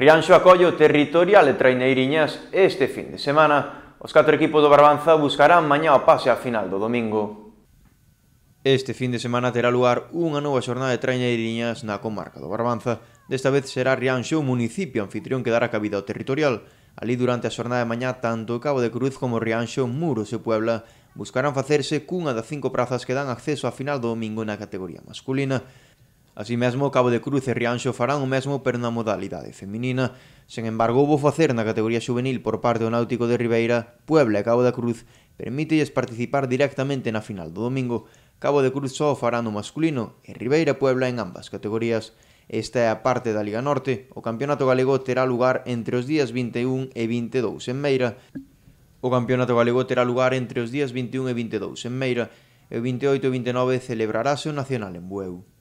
Rianxo acolle o territorial e Traineiriñas este fin de semana. Os catro equipos do Barbanza buscarán mañá o pase a final do domingo. Este fin de semana terá lugar unha nova xornada de Traineiriñas na comarca do Barbanza. Desta vez será Rianxo o municipio anfitrión que dará cabida ao territorial. Ali durante a xornada de mañá tanto o Cabo de Cruz como Rianxo, Muros e Puebla buscarán facerse cunha das cinco prazas que dan acceso á final do domingo na categoría masculina. Así mesmo, o Cabo de Cruz e Rianxo farán o mesmo pero na modalidade feminina. Sen embargo, vou facer na categoría juvenil por parte do Náutico de Ribeira, Puebla e Cabo da Cruz permítelles participar directamente na final do domingo. Cabo de Cruz só fará no masculino e Ribeira Puebla en ambas categorías. Esta é a parte da Liga Norte. O Campeonato Galego terá lugar entre os días 21 e 22 en Meira. O Campeonato Galego terá lugar entre os días 21 e 22 en Meira e o 28 e 29 celebrarase o Nacional en Bueu.